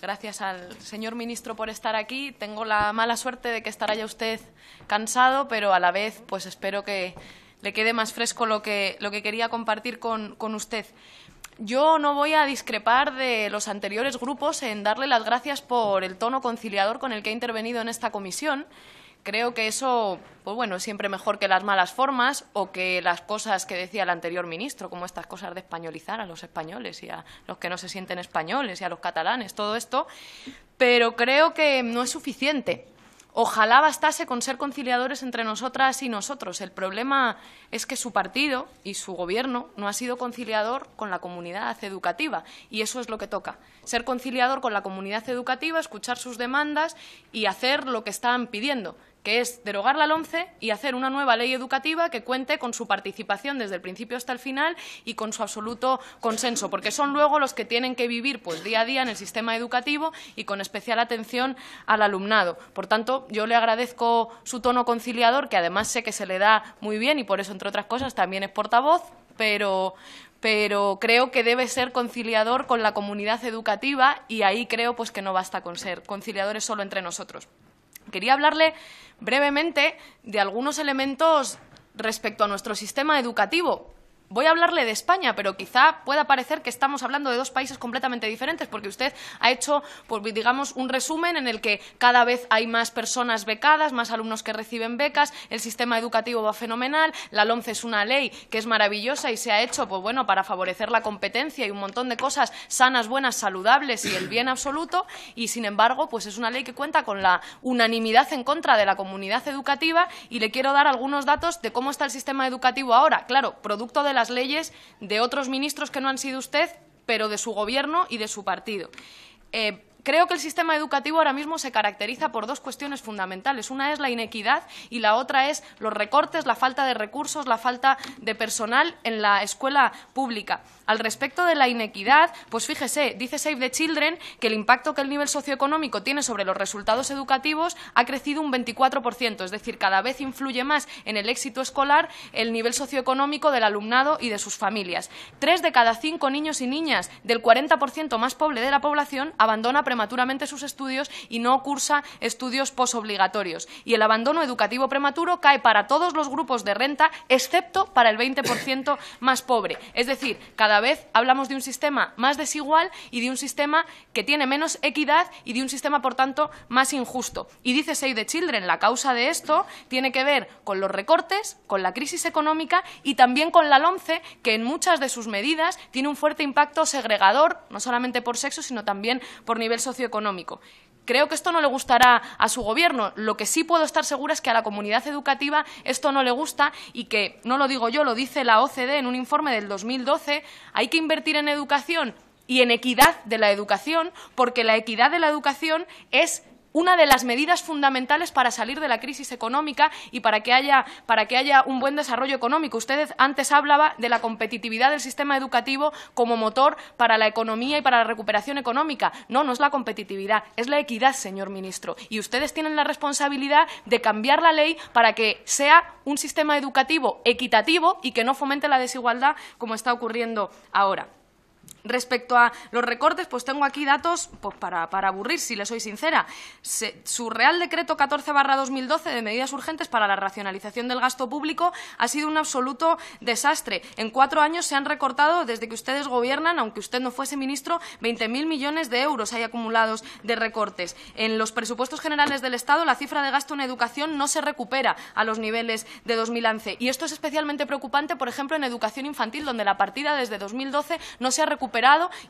gracias al señor ministro por estar aquí. Tengo la mala suerte de que estará ya usted cansado, pero a la vez, pues espero que le quede más fresco lo que, quería compartir con, con usted. Yo no voy a discrepar de los anteriores grupos en darle las gracias por el tono conciliador con el que ha intervenido en esta comisión Creo que eso, pues bueno, es siempre mejor que las malas formas o que las cosas que decía el anterior ministro, como estas cosas de españolizar a los españoles y a los que no se sienten españoles y a los catalanes, todo esto, pero creo que no es suficiente. Ojalá bastase con ser conciliadores entre nosotras y nosotros. El problema es que su partido y su gobierno no ha sido conciliador con la comunidad educativa y eso es lo que toca. Ser conciliador con la comunidad educativa, escuchar sus demandas y hacer lo que están pidiendo, que es derogar la 11 y hacer una nueva ley educativa que cuente con su participación desde el principio hasta el final y con su absoluto consenso, porque son luego los que tienen que vivir pues, día a día en el sistema educativo y con especial atención al alumnado. Por tanto, yo le agradezco su tono conciliador, que además sé que se le da muy bien y por eso, entre otras cosas, también es portavoz, pero, pero creo que debe ser conciliador con la comunidad educativa y ahí creo pues que no basta con ser conciliadores solo entre nosotros. Quería hablarle brevemente de algunos elementos respecto a nuestro sistema educativo, voy a hablarle de España, pero quizá pueda parecer que estamos hablando de dos países completamente diferentes, porque usted ha hecho, pues, digamos, un resumen en el que cada vez hay más personas becadas, más alumnos que reciben becas, el sistema educativo va fenomenal, la LOMCE es una ley que es maravillosa y se ha hecho, pues bueno, para favorecer la competencia y un montón de cosas sanas, buenas, saludables y el bien absoluto, y sin embargo, pues es una ley que cuenta con la unanimidad en contra de la comunidad educativa y le quiero dar algunos datos de cómo está el sistema educativo ahora, claro, producto de la leyes de otros ministros que no han sido usted, pero de su gobierno y de su partido. Eh, Creo que el sistema educativo ahora mismo se caracteriza por dos cuestiones fundamentales. Una es la inequidad y la otra es los recortes, la falta de recursos, la falta de personal en la escuela pública. Al respecto de la inequidad, pues fíjese, dice Save the Children que el impacto que el nivel socioeconómico tiene sobre los resultados educativos ha crecido un 24%, es decir, cada vez influye más en el éxito escolar el nivel socioeconómico del alumnado y de sus familias. Tres de cada cinco niños y niñas del 40% más pobre de la población abandona prematuramente sus estudios y no cursa estudios posobligatorios. Y el abandono educativo prematuro cae para todos los grupos de renta, excepto para el 20% más pobre. Es decir, cada vez hablamos de un sistema más desigual y de un sistema que tiene menos equidad y de un sistema, por tanto, más injusto. Y dice Save the Children, la causa de esto tiene que ver con los recortes, con la crisis económica y también con la LOMCE, que en muchas de sus medidas tiene un fuerte impacto segregador, no solamente por sexo, sino también por nivel socioeconómico. Creo que esto no le gustará a su gobierno. Lo que sí puedo estar segura es que a la comunidad educativa esto no le gusta y que, no lo digo yo, lo dice la OCDE en un informe del 2012, hay que invertir en educación y en equidad de la educación, porque la equidad de la educación es una de las medidas fundamentales para salir de la crisis económica y para que haya, un buen desarrollo económico. Usted antes hablaba de la competitividad del sistema educativo como motor para la economía y para la recuperación económica. No, no es la competitividad, es la equidad, señor ministro. Y ustedes tienen la responsabilidad de cambiar la ley para que sea un sistema educativo equitativo y que no fomente la desigualdad como está ocurriendo ahora. Respecto a los recortes, pues tengo aquí datos pues, para, aburrir, si le soy sincera. su Real Decreto 14-2012 de medidas urgentes para la racionalización del gasto público ha sido un absoluto desastre. En cuatro años se han recortado, desde que ustedes gobiernan, aunque usted no fuese ministro, 20.000 millones de euros hay acumulados de recortes. En los presupuestos generales del Estado, la cifra de gasto en educación no se recupera a los niveles de 2011. Y esto es especialmente preocupante, por ejemplo, en educación infantil, donde la partida desde 2012 no se ha recuperado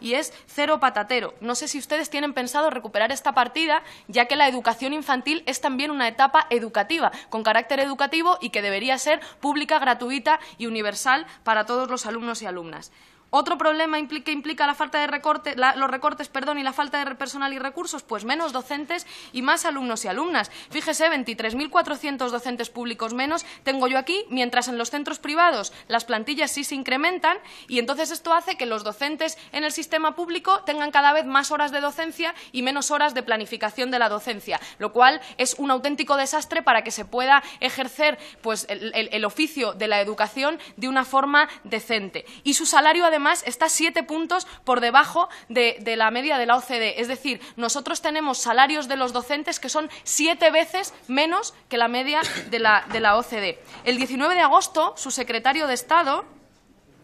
y es cero patatero. No sé si ustedes tienen pensado recuperar esta partida, ya que la educación infantil es también una etapa educativa, con carácter educativo y que debería ser pública, gratuita y universal para todos los alumnos y alumnas. Otro problema implica, implica la falta de recorte, los recortes perdón, y la falta de personal y recursos, pues menos docentes y más alumnos y alumnas. Fíjese, 23.400 docentes públicos menos tengo yo aquí, mientras en los centros privados las plantillas sí se incrementan y entonces esto hace que los docentes en el sistema público tengan cada vez más horas de docencia y menos horas de planificación de la docencia, lo cual es un auténtico desastre para que se pueda ejercer pues, el oficio de la educación de una forma decente. Y su salario, además, además está siete puntos por debajo de, la media de la OCDE. Es decir, nosotros tenemos salarios de los docentes que son siete veces menos que la media de la, de OCDE. El 19 de agosto, su secretario de Estado,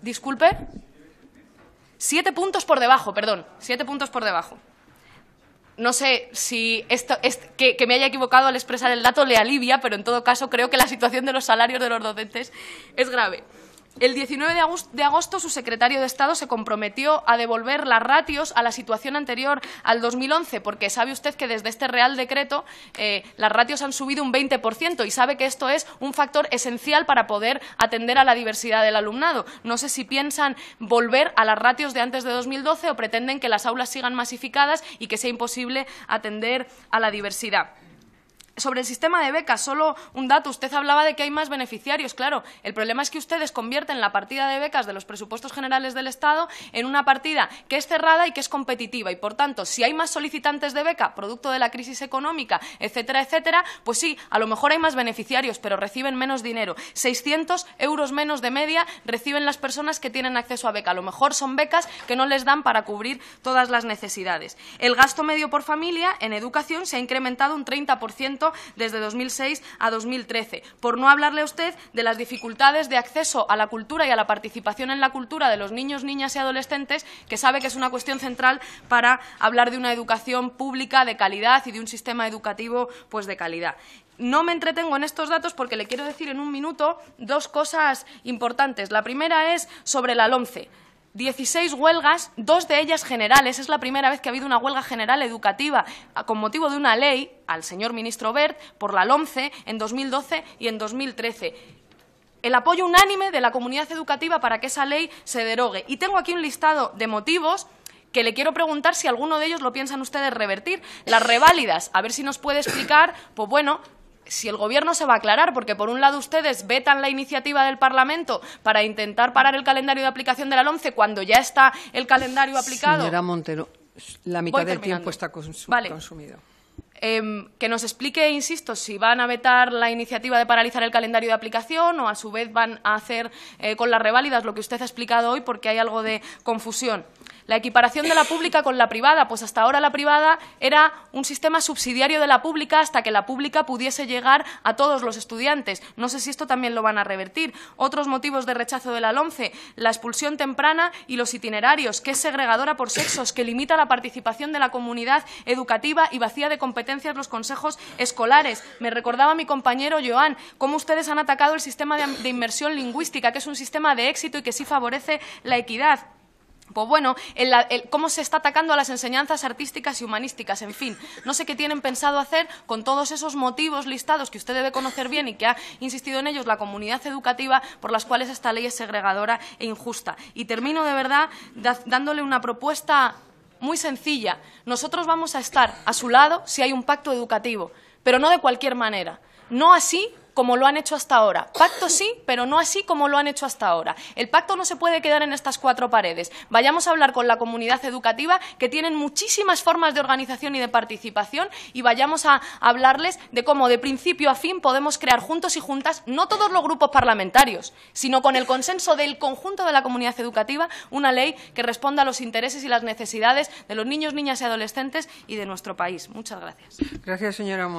disculpe, siete puntos por debajo, perdón, siete puntos por debajo no sé si esto, que, me haya equivocado al expresar el dato le alivia, pero en todo caso creo que la situación de los salarios de los docentes es grave. El 19 de agosto, su secretario de Estado se comprometió a devolver las ratios a la situación anterior al 2011, porque sabe usted que desde este Real Decreto eh, las ratios han subido un 20% y sabe que esto es un factor esencial para poder atender a la diversidad del alumnado. No sé si piensan volver a las ratios de antes de 2012 o pretenden que las aulas sigan masificadas y que sea imposible atender a la diversidad sobre el sistema de becas, solo un dato. Usted hablaba de que hay más beneficiarios. Claro, el problema es que ustedes convierten la partida de becas de los presupuestos generales del Estado en una partida que es cerrada y que es competitiva. Y, por tanto, si hay más solicitantes de beca, producto de la crisis económica, etcétera, etcétera, pues sí, a lo mejor hay más beneficiarios, pero reciben menos dinero. 600 euros menos de media reciben las personas que tienen acceso a beca. A lo mejor son becas que no les dan para cubrir todas las necesidades. El gasto medio por familia en educación se ha incrementado un 30% desde 2006 a 2013. Por no hablarle a usted de las dificultades de acceso a la cultura y a la participación en la cultura de los niños, niñas y adolescentes, que sabe que es una cuestión central para hablar de una educación pública de calidad y de un sistema educativo pues, de calidad. No me entretengo en estos datos porque le quiero decir en un minuto dos cosas importantes. La primera es sobre la LOMCE. 16 huelgas, dos de ellas generales. Es la primera vez que ha habido una huelga general educativa con motivo de una ley al señor ministro Bert por la LOMCE en 2012 y en 2013. El apoyo unánime de la comunidad educativa para que esa ley se derogue. Y tengo aquí un listado de motivos que le quiero preguntar si alguno de ellos lo piensan ustedes revertir. Las reválidas, a ver si nos puede explicar, pues bueno, si el gobierno se va a aclarar, porque por un lado ustedes vetan la iniciativa del Parlamento para intentar parar el calendario de aplicación de la cuando ya está el calendario aplicado. la mitad del tiempo está consumido. Em, que nos explique, insisto, si van a vetar la iniciativa de paralizar el calendario de aplicación o a su vez van a hacer eh, con las reválidas lo que usted ha explicado hoy porque hay algo de confusión. La equiparación de la pública con la privada, pues hasta ahora la privada era un sistema subsidiario de la pública hasta que la pública pudiese llegar a todos los estudiantes. No sé si esto también lo van a revertir. Otros motivos de rechazo de la LOMCE, la expulsión temprana y los itinerarios, que es segregadora por sexos, que limita la participación de la comunidad educativa y vacía de competencias los consejos escolares. Me recordaba mi compañero Joan cómo ustedes han atacado el sistema de, de inmersión lingüística, que es un sistema de éxito y que sí favorece la equidad. Pues bueno, cómo se está atacando a las enseñanzas artísticas y humanísticas, en fin. No sé qué tienen pensado hacer con todos esos motivos listados que usted debe conocer bien y que ha insistido en ellos la comunidad educativa por las cuales esta ley es segregadora e injusta. Y termino de verdad dándole una propuesta muy sencilla. Nosotros vamos a estar a su lado si hay un pacto educativo, pero no de cualquier manera. No así como lo han hecho hasta ahora. Pacto sí, pero no así como lo han hecho hasta ahora. El pacto no se puede quedar en estas cuatro paredes. Vayamos a hablar con la comunidad educativa, que tienen muchísimas formas de organización y de participación, y vayamos a hablarles de cómo de principio a fin podemos crear juntos y juntas, no todos los grupos parlamentarios, sino con el consenso del conjunto de la comunidad educativa, una ley que responda a los intereses y las necesidades de los niños, niñas y adolescentes y de nuestro país. Muchas gracias. Gracias, señora